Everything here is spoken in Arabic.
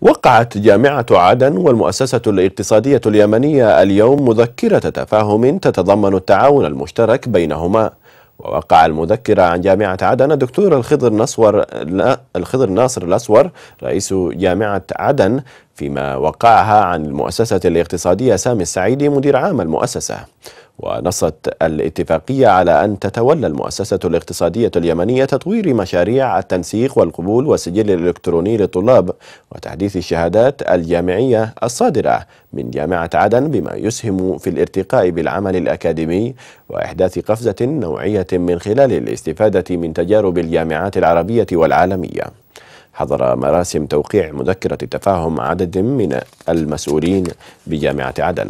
وقعت جامعة عدن والمؤسسة الاقتصادية اليمنية اليوم مذكرة تفاهم تتضمن التعاون المشترك بينهما ووقع المذكرة عن جامعة عدن الدكتور الخضر نصور الخضر ناصر الأسور رئيس جامعة عدن فيما وقعها عن المؤسسة الاقتصادية سامي السعيدي مدير عام المؤسسة ونصت الاتفاقية على أن تتولى المؤسسة الاقتصادية اليمنية تطوير مشاريع التنسيق والقبول والسجل الإلكتروني للطلاب وتحديث الشهادات الجامعية الصادرة من جامعة عدن بما يسهم في الارتقاء بالعمل الأكاديمي وإحداث قفزة نوعية من خلال الاستفادة من تجارب الجامعات العربية والعالمية حضر مراسم توقيع مذكرة التفاهم عدد من المسؤولين بجامعة عدن